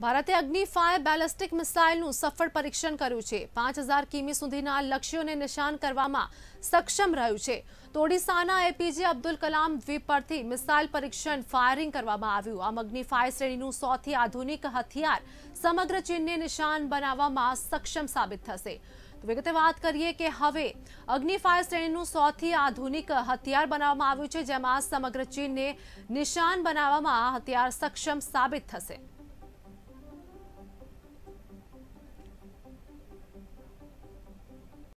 ભારતે અગ્નિ fire ballistic મિસાઇલનું સફળ પરીક્ષણ કર્યું છે 5000 કિમી સુધીના લક્ષ્યોને નિશાન કરવામાં સક્ષમ રહ્યું છે તોડીસાના APJ અબ્દ ุล કલામদ্বীপ પરથી મિસાઇલ પરીક્ષણ ફાયરિંગ કરવામાં આવ્યું આ અગ્નિ ફાયર સિરીનો સૌથી આધુનિક હથિયાર સમગ્ર ચીનને નિશાન બનાવવામાં સક્ષમ સાબિત થશે તો વિગત વાત કરીએ કે હવે અગ્નિ ફાયર સિરીનો સૌથી આધુનિક હથિયાર બનાવવામાં આવ્યું છે જેમા સમગ્ર ચીનને નિશાન બનાવવામાં આ હથિયાર સક્ષમ સાબિત થશે